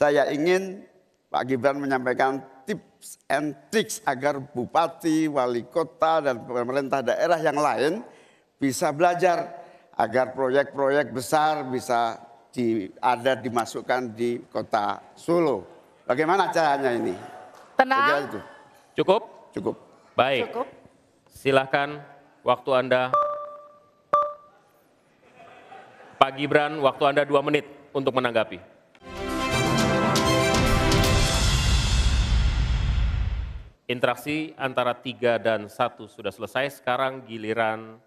Saya ingin Pak Gibran menyampaikan tips and tricks agar bupati, wali kota, dan pemerintah daerah yang lain bisa belajar agar proyek-proyek besar bisa di, ada dimasukkan di kota Solo. Bagaimana caranya ini? Tenang. Itu. Cukup? Cukup. Baik. Cukup. Silahkan waktu Anda. Pak Gibran, waktu Anda dua menit untuk menanggapi. Interaksi antara tiga dan satu sudah selesai, sekarang giliran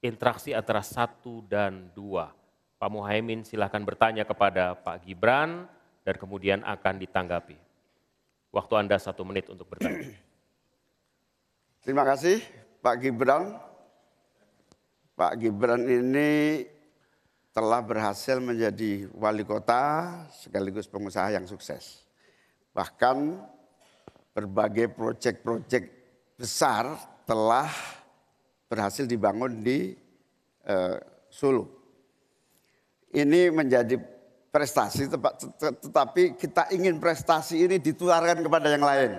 interaksi antara satu dan dua. Pak Muhaimin silahkan bertanya kepada Pak Gibran dan kemudian akan ditanggapi. Waktu Anda satu menit untuk bertanya. Terima kasih Pak Gibran. Pak Gibran ini telah berhasil menjadi wali kota sekaligus pengusaha yang sukses. Bahkan berbagai proyek-proyek besar telah berhasil dibangun di uh, Solo. Ini menjadi prestasi, tetapi kita ingin prestasi ini ditularkan kepada yang lain.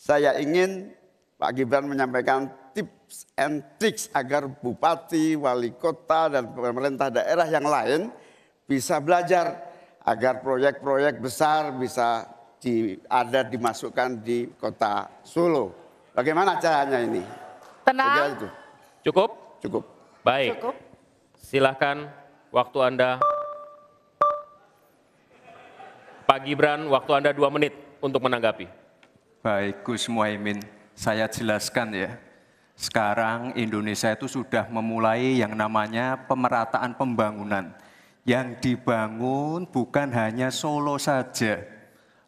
Saya ingin Pak Gibran menyampaikan tips and tricks agar bupati, wali kota, dan pemerintah daerah yang lain bisa belajar agar proyek-proyek besar bisa di, ada dimasukkan di kota Solo. Bagaimana caranya ini? Tenang. Itu. Cukup? Cukup. Baik. Cukup. Silahkan waktu Anda. Pak Gibran, waktu Anda dua menit untuk menanggapi. Baik, Gus Muhaimin. Saya jelaskan ya. Sekarang Indonesia itu sudah memulai yang namanya pemerataan pembangunan. Yang dibangun bukan hanya Solo saja,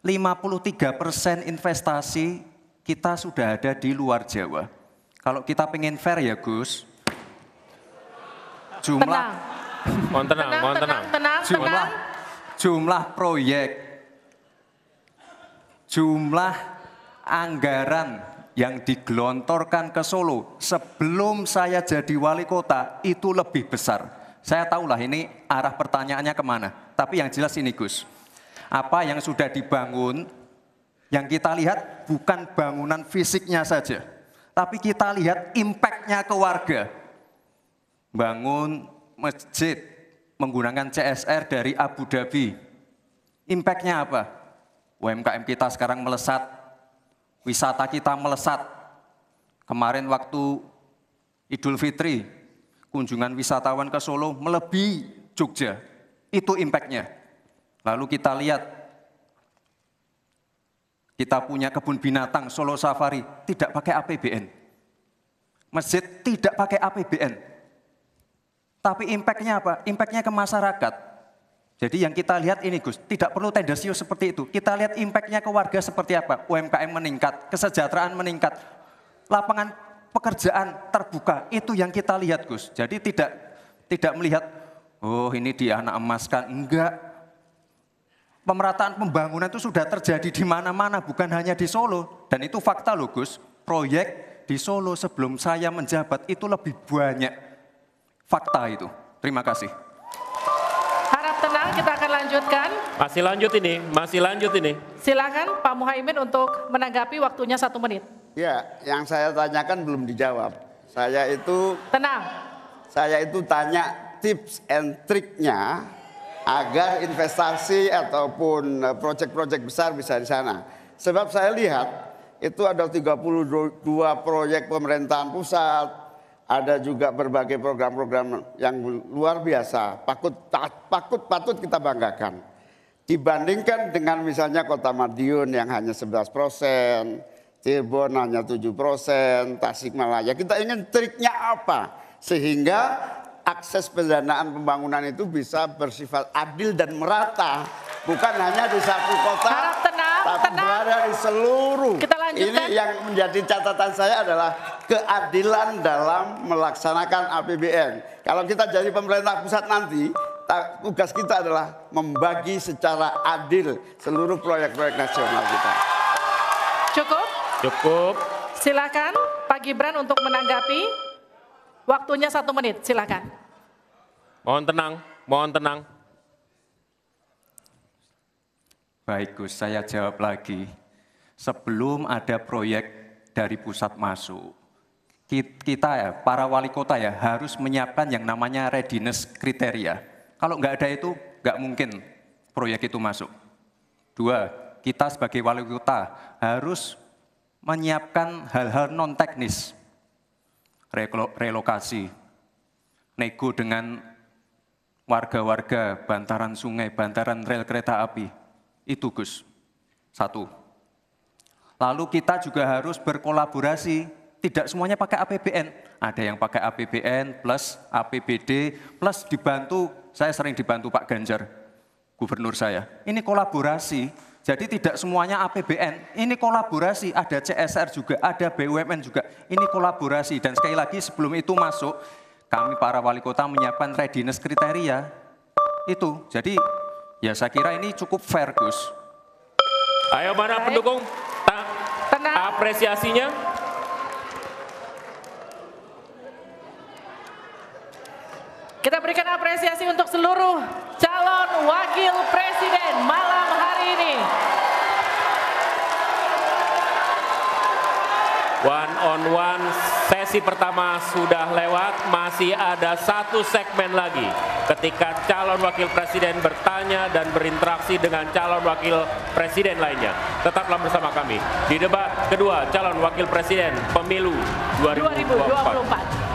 53% persen investasi kita sudah ada di luar Jawa. Kalau kita pengen fair ya Gus, jumlah tenang. tenang, tenang, tenang, tenang, tenang, jumlah, jumlah proyek, jumlah anggaran yang digelontorkan ke Solo sebelum saya jadi wali kota itu lebih besar. Saya tahulah ini arah pertanyaannya kemana. Tapi yang jelas ini Gus, apa yang sudah dibangun, yang kita lihat bukan bangunan fisiknya saja, tapi kita lihat impactnya ke warga. Bangun masjid menggunakan CSR dari Abu Dhabi. Impactnya apa? UMKM kita sekarang melesat, wisata kita melesat. Kemarin waktu Idul Fitri, kunjungan wisatawan ke Solo melebihi Jogja. Itu impactnya. Lalu kita lihat, kita punya kebun binatang Solo Safari, tidak pakai APBN. Masjid tidak pakai APBN. Tapi impact-nya apa? Impact-nya ke masyarakat. Jadi yang kita lihat ini Gus, tidak perlu tendensius seperti itu. Kita lihat impact-nya ke warga seperti apa. UMKM meningkat, kesejahteraan meningkat, lapangan pekerjaan terbuka. Itu yang kita lihat Gus. Jadi tidak tidak melihat, oh ini dia anak emas kan. Enggak, pemerataan pembangunan itu sudah terjadi di mana-mana, bukan hanya di Solo. Dan itu fakta loh Gus, proyek di Solo sebelum saya menjabat itu lebih banyak fakta itu. Terima kasih. Harap tenang, kita akan lanjutkan. Masih lanjut ini, masih lanjut ini. Silakan Pak Muhaimin untuk menanggapi waktunya satu menit. Ya, yang saya tanyakan belum dijawab. Saya itu... Tenang. Saya itu tanya tips and triknya agar investasi ataupun e, proyek-proyek besar bisa di sana. Sebab saya lihat itu ada 32 proyek pemerintahan pusat, ada juga berbagai program-program yang luar biasa, pakut, pakut patut kita banggakan. Dibandingkan dengan misalnya kota Madiun yang hanya 11 persen, Cirebon hanya 7 persen, Tasikmalaya. Kita ingin triknya apa? Sehingga akses pendanaan pembangunan itu bisa bersifat adil dan merata, bukan hanya di satu kota, Harap tenang, tapi tenang. berada di seluruh. Kita lanjutkan. Ini yang menjadi catatan saya adalah keadilan dalam melaksanakan APBN. Kalau kita jadi pemerintah pusat nanti, tugas kita adalah membagi secara adil seluruh proyek-proyek nasional kita. Cukup? Cukup. Silakan Pak Gibran untuk menanggapi Waktunya satu menit, silakan. Mohon tenang, mohon tenang. Baik Gus, saya jawab lagi. Sebelum ada proyek dari pusat masuk, kita ya, para wali kota ya harus menyiapkan yang namanya readiness kriteria. Kalau nggak ada itu, nggak mungkin proyek itu masuk. Dua, kita sebagai wali kota harus menyiapkan hal-hal non teknis relokasi, nego dengan warga-warga bantaran sungai, bantaran rel kereta api. Itu Gus, satu. Lalu kita juga harus berkolaborasi, tidak semuanya pakai APBN. Ada yang pakai APBN plus APBD plus dibantu, saya sering dibantu Pak Ganjar, gubernur saya. Ini kolaborasi, jadi tidak semuanya APBN, ini kolaborasi, ada CSR juga, ada BUMN juga, ini kolaborasi. Dan sekali lagi sebelum itu masuk, kami para wali kota menyiapkan readiness kriteria. Itu, jadi ya saya kira ini cukup fair Gus. Ayo mana Baik. pendukung Tenang. apresiasinya? Kita berikan apresiasi untuk seluruh calon wakil presiden malam hari ini. One on one sesi pertama sudah lewat, masih ada satu segmen lagi ketika calon wakil presiden bertanya dan berinteraksi dengan calon wakil presiden lainnya. Tetaplah bersama kami di debat kedua calon wakil presiden pemilu 2024. 2024.